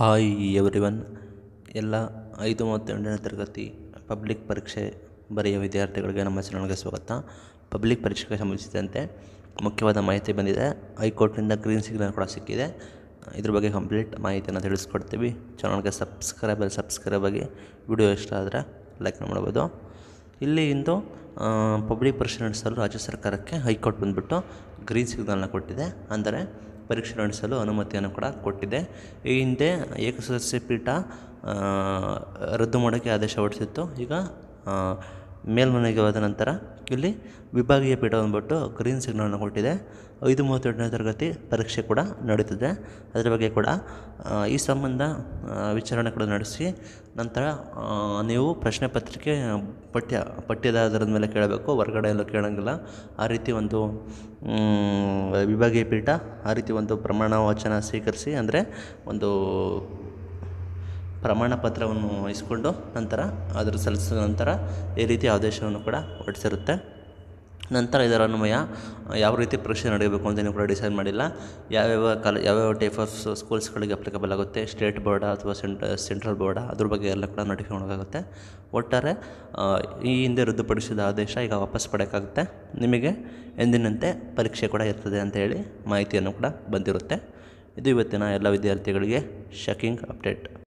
hi every one ಎಲ್ಲ ಐದು ಮೂವತ್ತೆಂಟನೇ ತರಗತಿ ಪಬ್ಲಿಕ್ ಪರೀಕ್ಷೆ ಬರೆಯುವ ವಿದ್ಯಾರ್ಥಿಗಳಿಗೆ ನಮ್ಮ ಚಾನಲ್ಗೆ ಸ್ವಾಗತ ಪಬ್ಲಿಕ್ ಪರೀಕ್ಷೆಗೆ ಸಂಬಂಧಿಸಿದಂತೆ ಮುಖ್ಯವಾದ ಮಾಹಿತಿ ಬಂದಿದೆ ಹೈಕೋರ್ಟ್ನಿಂದ ಗ್ರೀನ್ ಸಿಗ್ನಲ್ ಕೂಡ ಸಿಕ್ಕಿದೆ ಇದ್ರ ಬಗ್ಗೆ ಕಂಪ್ಲೀಟ್ ಮಾಹಿತಿಯನ್ನು ತಿಳಿಸ್ಕೊಡ್ತೀವಿ ಚಾನಲ್ಗೆ ಸಬ್ಸ್ಕ್ರೈಬ್ ಸಬ್ಸ್ಕ್ರೈಬ್ ಆಗಿ ವಿಡಿಯೋ ಇಷ್ಟ ಆದರೆ ಲೈಕ್ ಮಾಡ್ಬೋದು ಇಲ್ಲಿ ಇಂದು ಪಬ್ಲಿಕ್ ಪರೀಕ್ಷೆ ನಡೆಸಲು ರಾಜ್ಯ ಸರ್ಕಾರಕ್ಕೆ ಹೈಕೋರ್ಟ್ ಬಂದುಬಿಟ್ಟು ಗ್ರೀನ್ ಸಿಗ್ನಲ್ನ ಕೊಟ್ಟಿದೆ ಅಂದರೆ ಪರೀಕ್ಷೆ ನಡೆಸಲು ಅನುಮತಿಯನ್ನು ಕೂಡ ಕೊಟ್ಟಿದೆ ಈ ಹಿಂದೆ ಏಕಸದಸ್ಯ ಪೀಠ ರದ್ದು ಮಾಡೋಕ್ಕೆ ಆದೇಶ ಹೊರಡಿಸಿತ್ತು ಈಗ ಮೇಲ್ಮನೆಗೆ ಹೋದ ನಂತರ ಇಲ್ಲಿ ವಿಭಾಗೀಯ ಪೀಠ ಬಂದ್ಬಿಟ್ಟು ಗ್ರೀನ್ ಸಿಗ್ನಲ್ನ ಕೊಟ್ಟಿದೆ ಐದು ಮೂವತ್ತೆಂಟನೇ ತರಗತಿ ಪರೀಕ್ಷೆ ಕೂಡ ನಡೀತಿದೆ ಅದರ ಬಗ್ಗೆ ಕೂಡ ಈ ಸಂಬಂಧ ವಿಚಾರಣೆ ಕೂಡ ನಡೆಸಿ ನಂತರ ನೀವು ಪ್ರಶ್ನೆ ಪತ್ರಿಕೆ ಪಠ್ಯ ಪಠ್ಯದ ಮೇಲೆ ಕೇಳಬೇಕು ಹೊರಗಡೆ ಎಲ್ಲೂ ಕೇಳೋಂಗಿಲ್ಲ ಆ ರೀತಿ ಒಂದು ವಿಭಾಗೀಯ ಪೀಠ ಆ ರೀತಿ ಒಂದು ಪ್ರಮಾಣ ವಚನ ಸ್ವೀಕರಿಸಿ ಅಂದರೆ ಒಂದು ಪ್ರಮಾಣ ಪತ್ರವನ್ನು ವಹಿಸಿಕೊಂಡು ನಂತರ ಅದರ ಸಲ್ಲಿಸಿದ ನಂತರ ಈ ರೀತಿ ಆದೇಶವನ್ನು ಕೂಡ ಹೊರಡಿಸಿರುತ್ತೆ ನಂತರ ಇದರ ಅನ್ವಯ ಯಾವ ರೀತಿ ಪರೀಕ್ಷೆ ನಡೆಯಬೇಕು ಅಂತಲೂ ಕೂಡ ಡಿಸೈಡ್ ಮಾಡಿಲ್ಲ ಯಾವ್ಯಾವ ಕಾಲ ಯಾವ್ಯಾವ ಟೈಪ್ ಆಫ್ ಸ್ಕೂಲ್ಸ್ಗಳಿಗೆ ಅಪ್ಲಿಕಬಲ್ ಆಗುತ್ತೆ ಸ್ಟೇಟ್ ಬೋರ್ಡ ಅಥವಾ ಸೆಂಟ್ ಸೆಂಟ್ರಲ್ ಬೋರ್ಡ ಅದ್ರ ಬಗ್ಗೆ ಎಲ್ಲ ಕೂಡ ನೋಟಿಫೈ ಮಾಡೋಕ್ಕಾಗುತ್ತೆ ಒಟ್ಟಾರೆ ಈ ಹಿಂದೆ ರದ್ದುಪಡಿಸಿದ ಆದೇಶ ಈಗ ವಾಪಸ್ ಪಡೆಯೋಕ್ಕಾಗುತ್ತೆ ನಿಮಗೆ ಎಂದಿನಂತೆ ಪರೀಕ್ಷೆ ಕೂಡ ಇರ್ತದೆ ಅಂತ ಹೇಳಿ ಮಾಹಿತಿಯನ್ನು ಕೂಡ ಬಂದಿರುತ್ತೆ ಇದು ಇವತ್ತಿನ ಎಲ್ಲ ವಿದ್ಯಾರ್ಥಿಗಳಿಗೆ ಶಕಿಂಗ್ ಅಪ್ಡೇಟ್